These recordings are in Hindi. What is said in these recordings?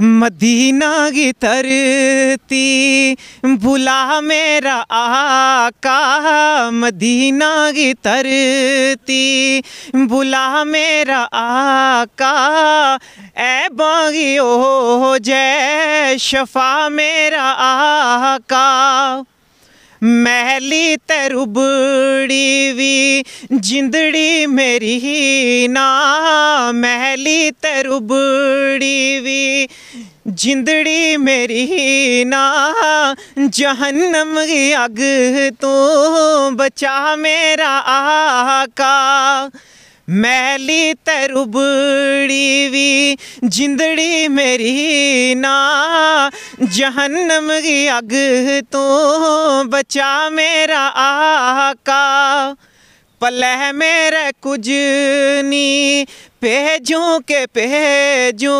मदीना की तरती बुला मेरा आका मदीना की तरती बुला मेरा आका ए बागी ओ जय शफा मेरा आका ਮਹਿਲੀ ਤੇ ਵੀ ਜਿੰਦੜੀ ਮੇਰੀ ਨਾ ਮਹਿਲੀ ਤੇ ਵੀ ਜਿੰਦੜੀ ਮੇਰੀ ਨਾ ਜਹਨਮ ਅਗ ਤੋਂ ਬਚਾ ਮੇਰਾ ਆਕਾ ਮੈਲੀ ਤਰੁਬੜੀ ਵੀ ਜਿੰਦੜੀ ਮੇਰੀ ਨਾ ਜਹੰਮ ਦੀ ਅਗ ਤੋਂ ਬਚਾ ਮੇਰਾ ਆਕਾ ਪਲਹਿ ਮੇਰੇ ਕੁਝ ਨਹੀਂ ਭੇਜੂ ਕੇ ਭੇਜੂ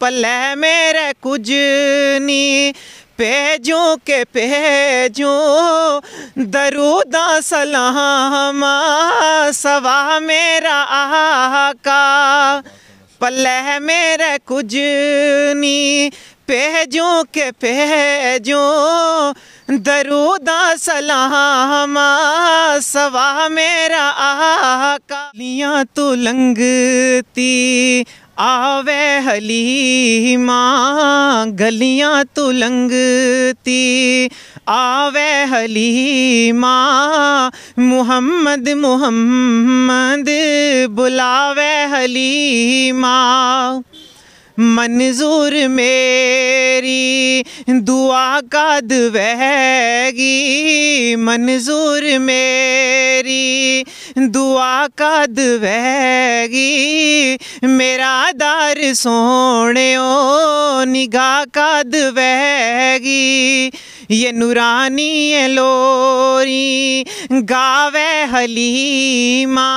ਪਲਹਿ ਮੇਰੇ ਕੁਝ ਨਹੀਂ पेजों के पेजों दरूदा सलामा सवा मेरा आका पल्लह मेरा कुछ नी पेजों के पेजों दरूदा सलामा सवा मेरा आका लियाँ तो लंगती आवे हलीमा गलियां तो लंगती आवे हलीमा मुहम्मद मुहम्मद बुलावे हलीमा मंजूर मेरी दुआ ਕਦ वहगी मंजूर मेरी ਦੁਆ ਕਦ ਵਹਿਗੀ ਮੇਰਾ ਦਰ ਸੋਹਣਿਓ ਨਿਗਾਹ ਕਦ ਵਹਿਗੀ ये नूरानी ये लोरी गावे हलीमा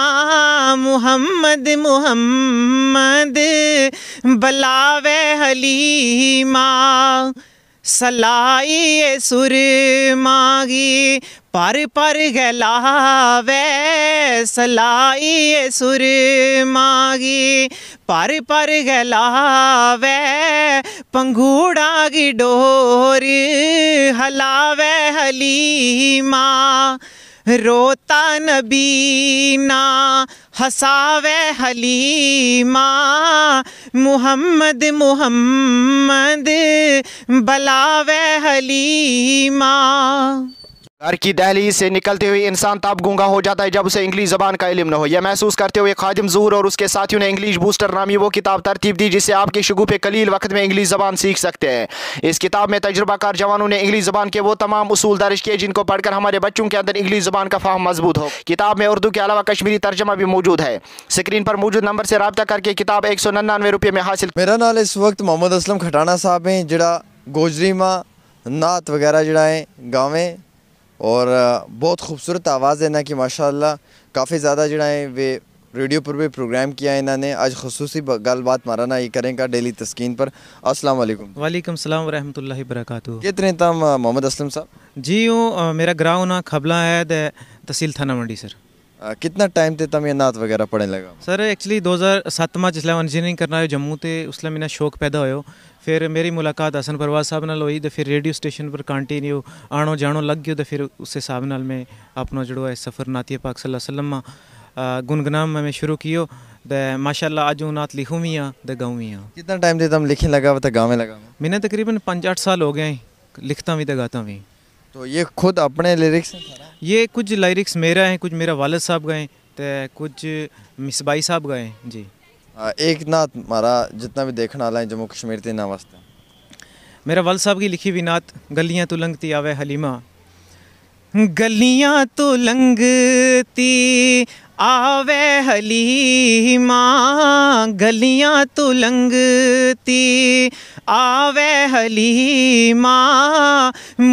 मुहम्मद मोहम्मद बलावे हलीमा ਸਲਾਈਏ ਸੁਰ ਮਾਗੀ ਪਰ ਪਰ ਗਲਾਵੇ ਸਲਾਈਏ ਸੁਰ ਮਾਗੀ ਪਰ ਪਰ ਗਲਾਵੇ ਪੰਘੂੜਾ ਗੀ ਡੋਰ ਹਲਾਵੇ ਹਲੀਮਾ रोता नबीना हसावे हलीमा मुहम्मद मुहम्मद बलावे हलीमा घर की दहलीज से निकलते हुए इंसान तब गूंगा हो जाता है जब उसे इंग्लिश जबान का इलम न हो यह महसूस करते हुए खादिम जहूर और उसके साथियों ने इंग्लिश बूस्टर नामी वो किताब तरतीब दी जिससे आपके शगुफ कलील वक्त में इंग्लिश जबान सीख सकते हैं इस किताब में तजुर्बाकार जवानों ने इंग्लिश जबान के वो तमाम असूल दर्ज किए जिनको पढ़कर हमारे बच्चों के अंदर इंग्लिश जबान का फाहम मजबूत हो किताब में उर्दू के अलावा कश्मीरी तर्जमा भी मौजूद है स्क्रीन पर मौजूद नंबर से रबा करके किताब एक सौ निन्यानवे रुपये में हासिल मेरा नाल इस वक्त मोहम्मद असलम खटाना साहब हैं जड़ा गोजरीमा नात वगैरह जड़ा है गाँवें और बहुत खूबसूरत आवाज़ है ना कि माशाल्लाह काफ़ी ज़्यादा जड़ा है वे रेडियो पर भी प्रोग्राम किया है इन्होंने आज खसूस गलबात माराना ये करेंगे डेली तस्किन पर असल वालेकुम वालेकुम सलाम वरहमतुल्लाहि कितने तम मोहम्मद असलम साहब जी हूँ मेरा ग्राउंड खबला है तहसील थाना मंडी सर कितना टाइम ते तमें नात वगैरह पढ़ने लगा सर एक्चुअली 2007 में जिसलै इंजीनियरिंग करना हो जम्मू ते उसलै मेरा शौक पैदा हो फिर मेरी मुलाकात हसन परवाज साहब नाल हुई तो फिर रेडियो स्टेशन पर कंटिन्यू आणो जानो लग गयो तो फिर उस हिसाब नाल मैं अपना जो है सफ़र नातिया पाक सल्लम में गुनगुनाम में शुरू कियो तो माशाल्लाह अज हूँ नात लिखू भी हाँ तो गाऊँ भी हाँ कितना टाइम दे तुम लिखने लगा तो गाँव में लगा मैंने तकरीबन पाँच अठ साल हो गए लिखता भी तो गाता भी तो ये खुद अपने लिरिक्स ये कुछ लाइरिक्स मेरा हैं कुछ मेरा वालद साहब गए तो कुछ मिसबाई साहब गए जी एक नात मारा जितना भी देखने वाला है जम्मू कश्मीर के ना वास्ते मेरा वाल साहब की लिखी भी नात गलियाँ तो लंघती आवे हलीमा गलियाँ तो लंघती आवे हलीमा गलियां तू लंगती आवे हलीमा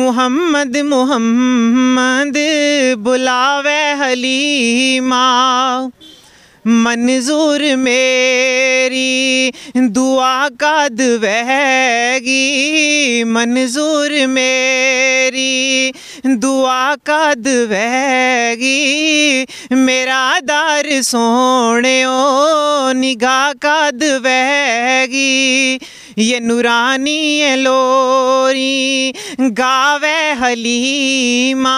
मोहम्मद मोहम्मद बुलावे हलीमा मंजूर मेरी दुआ का दवैगी मंजूर मेरी दुआ का दवैगी मेरा दार सोने निगाह कद वहगी ये नूरानी लोरी गावे हलीमा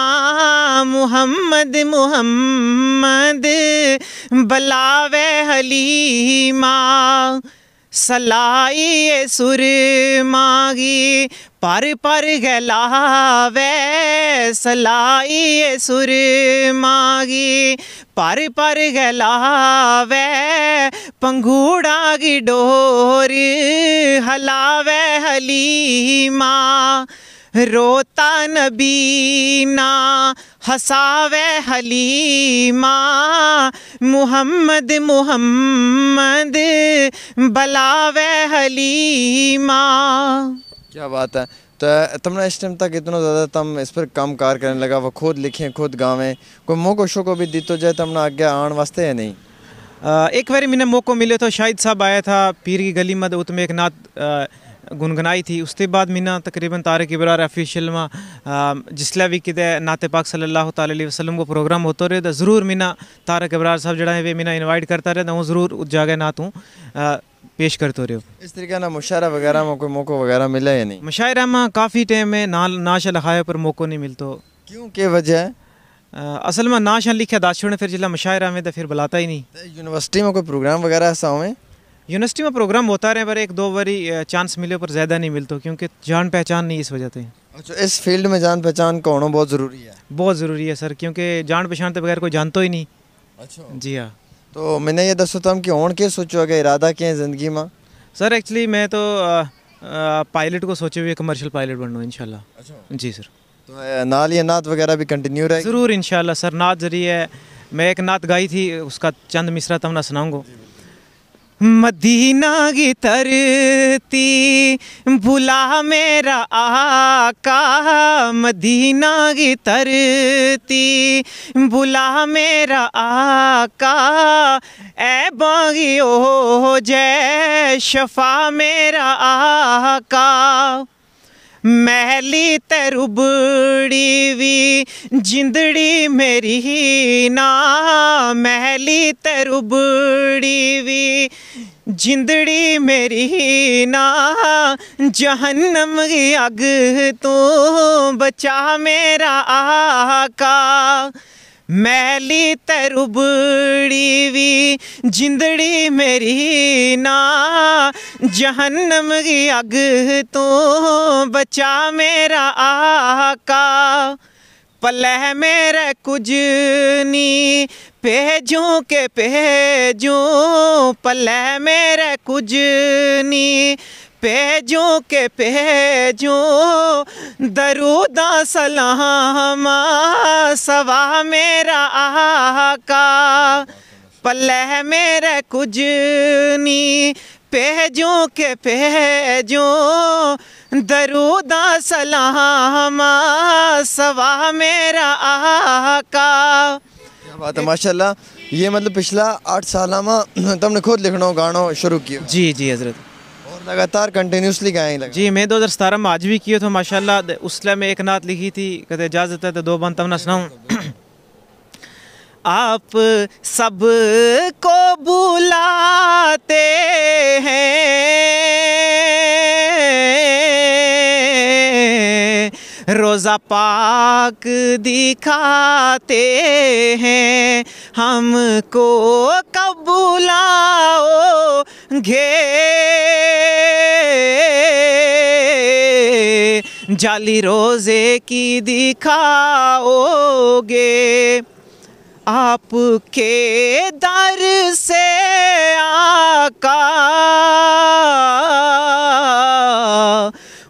मुहम्मद मुहम्मद बलावे हलीमा ਸਲਾਈਏ ਸੁਰ ਮਾਗੀ ਪਰ ਪਰ ਗਲਾਵੇ ਸਲਾਈਏ ਸੁਰ ਮਾਗੀ ਪਰ ਪਰ ਗਲਾਵੇ ਪੰਘੂੜਾ ਗੀ ਡੋਰ ਹਲਾਵੇ ਹਲੀਮਾ रोता नबीना हसावे हलीमा मुहम्मद मुहम्मद बलावे हलीमा क्या बात है तो तुमने इस टाइम तक इतना ज़्यादा तम इस पर काम कार करने लगा वो खुद लिखें खुद गावें कोई मौको शोको भी दी तो जाए तुमने तो आगे आने वास्ते या नहीं आ, एक बार मैंने मौको मिले तो शाहिद साहब आया था पीर की गली मद उसमें एक नाथ आ, गुनगुनाई थी उसके बाद मीना ਮਿੰਨਾ ਤਕਰੀਬਨ ਤਾਰਿਕ ਇਬਰਾਰ ਅਫੀਸ਼ੀਅਲ भी कितने नाते पाक ਨਾਤੇ ਪਾਕ अलैहि वसल्लम को प्रोग्राम होते रहे तो जरूर ਤਾਂ ਜ਼ਰੂਰ ਮਿੰਨਾ ਤਾਰਿਕ ਇਬਰਾਰ ਸਾਹਿਬ वे मिना इनवाइट करता रहे वो ज़रूर उस जगह ना तू पेश करते रहो इस तरीके ना मुशायरा वगैरह में कोई मौका वगैरह मिला या नहीं मुशायरा में काफ़ी टाइम में ना नाशा लखाया पर मौको नहीं मिलते क्यों के वजह असल में नाशा लिखा दाशो ने फिर जिला मुशायरा में तो फिर बुलाता ही नहीं यूनिवर्सिटी में कोई प्रोग्राम वगैरह ऐसा हुए यूनिवर्सिटी में प्रोग्राम होता रहे पर एक दो बारी चांस मिले पर ज़्यादा नहीं मिलते क्योंकि जान पहचान नहीं इस वजह से अच्छा इस फील्ड में जान पहचान का होना बहुत ज़रूरी है बहुत ज़रूरी है सर क्योंकि जान पहचान तो बगैर कोई जानते ही नहीं अच्छा जी हाँ तो मैंने ये दसो तुम कि ओण के सोचो अगर इरादा क्या है ज़िंदगी में सर एक्चुअली मैं तो पायलट को सोचे हुए कमर्शियल पायलट बनूँ इनशाला अच्छा जी सर तो नाल या नात वगैरह भी कंटिन्यू रहे ज़रूर इनशाला सर नात जरिए मैं एक नात गाई थी उसका चंद मिश्रा तो मिसरा ना सुनाऊँगा मदीना की तरती बुला मेरा आका मदीना की तरती बुला मेरा आका ए बागी ओ जय शफा मेरा आका महली तरुबड़ी भी ਜਿੰਦੜੀ ਮੇਰੀ ਨਾ ਮਹਿਲੀ ਤੇ ਵੀ ਜਿੰਦੜੀ ਮੇਰੀ ਨਾ ਜਹਨਮ ਦੀ ਅਗ ਤੋਂ ਬਚਾ ਮੇਰਾ ਆਕਾ ਮੈਲੀ ਤਰੁਬੜੀ ਵੀ ਜਿੰਦੜੀ ਮੇਰੀ ਨਾ ਜਹਨਮ ਦੀ ਅਗ ਤੋਂ ਬਚਾ ਮੇਰਾ ਆਕਾ पलह मेरे नी पेजों के पेजों पलह मेरे नी पेजों के पेजों दरूदा सलामा सवा मेरा आका पलह मेरे नी पेजों के पेजों दरुदा सलामा सवा मेरा आका बात है माशाल्लाह ये मतलब पिछला आठ साल में तुमने खुद लिखना गाना शुरू किया जी जी हजरत और लगातार कंटिन्यूसली गाए लगा जी मैं दो हज़ार सतारह में आज भी किया था माशाल्लाह उसला में एक नात लिखी थी कहते इजाज़त है तो दो बंद तब ना सुनाऊँ आप सब को बुलाते रोज़ा पाक दिखाते हैं हमको कबूलाओ घे जाली रोज़े की दिखाओगे आपके दर से आका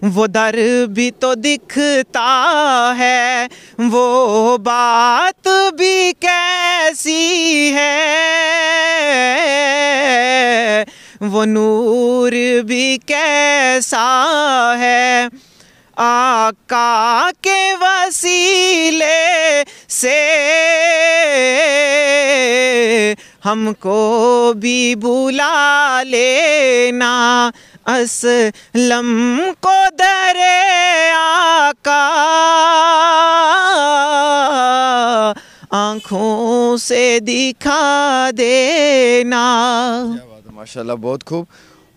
वो दर भी तो दिखता है वो बात भी कैसी है वो नूर भी कैसा है आका के वसीले से हमको भी बुला लेना असलम को दरे आका आँखों से दिखा देना माशाल्लाह बहुत खूब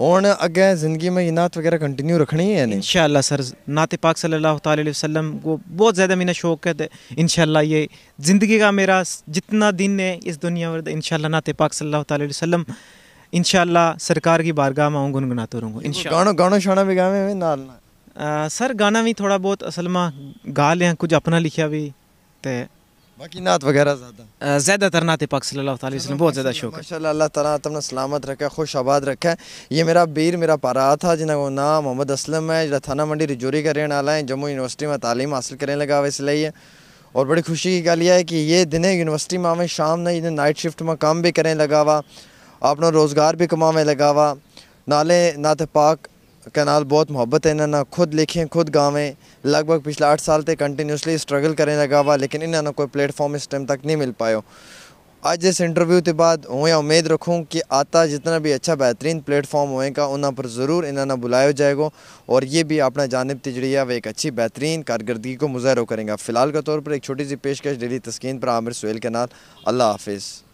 और अगे ज़िंदगी में ये नात वगैरह कंटिन्यू रखनी है इन सर नात पाक सल्लल्लाहु अलैहि वसल्लम को बहुत ज़्यादा मेरा शौक है तो इन ये ज़िंदगी का मेरा जितना दिन है इस दुनिया में तो इन नात पाक सल्लल्लाहु अलैहि वसल्लम ਇਨਸ਼ਾਅੱਲਾ ਸਰਕਾਰ ਕੀ बारगाह में आऊँ गुनगुनाते रहूँगा इंशाल्लाह ਗਾਣਾ गानो शाना भी गावे ਨਾਲ ਨਾਲ ਸਰ ਗਾਣਾ ਵੀ ਥੋੜਾ ਬਹੁਤ ਅਸਲ ਮਾ ਗਾ ਲਿਆ ਕੁਝ ਆਪਣਾ ਲਿਖਿਆ ਵੀ ਤੇ ਬਾਕੀ ਨਾਤ ਵਗੈਰਾ ਜ਼ਿਆਦਾ ਜ਼ਿਆਦਾਤਰ ਨਾਤੇ ਪਾਕ ਸੱਲੱਲਾਹੁ ਅਲੈਹਿ ਵਸੱਲਮ ਬਹੁਤ ਜ਼ਿਆਦਾ ਸ਼ੁਕਰ ਮਾਸ਼ਾਅੱਲਾ ਅੱਲਾਹ ਤਾਲਾ ਤੁਮਨੇ ਸਲਾਮਤ ਰੱਖੇ ਖੁਸ਼ ਆਬਾਦ ਰੱਖੇ ਇਹ ਮੇਰਾ ਵੀਰ ਮੇਰਾ ਪਰਾ ਥਾ ਜਿਨ੍ਹਾਂ ਦਾ ਨਾਮ ਮੁਹੰਮਦ ਅਸਲਮ ਹੈ ਜਿਹੜਾ ਥਾਣਾ ਮੰਡੀ ਰਿਜੋਰੀ का रहने वाला है जम्मू यूनिवर्सिटी में तालीम हासिल करने लगा हुआ इसलिए और बड़ी खुशी की गल यह ਹੈ ਕਿ ਇਹ ਦਿਨੇ ਯੂਨੀਵਰਸਿਟੀ में शाम ना इन्हें नाइट शिफ्ट में काम भी करने लगा हुआ अपना रोज़गार भी कमावे लगा वा नाले नाथ पाक के नाल बहुत मोहब्बत है इन्होंने खुद लिखें खुद गावें लगभग पिछले आठ साल से कंटिन्यूसली स्ट्रगल करें लगा वा लेकिन इन्होंने कोई प्लेटफॉर्म इस टाइम तक नहीं मिल पाए आज इस इंटरव्यू के बाद ਹੋਇਆ उम्मीद रखूँ कि आता जितना भी अच्छा बेहतरीन प्लेटफॉर्म होएगा उन पर ज़रूर इन्होंने बुलाया जाएगा और ये भी अपना जानब ਜਾਨਬ जी है वह एक अच्छी बेहतरीन ਕਾਰਗਰਦਗੀ को ਮੁਜ਼ਾਹਰਾ ਕਰੇਗਾ फिलहाल के तौर पर एक छोटी सी पेशकश डेली तस्किन पर आमिर सुहेल के नाल अल्लाह हाफिज़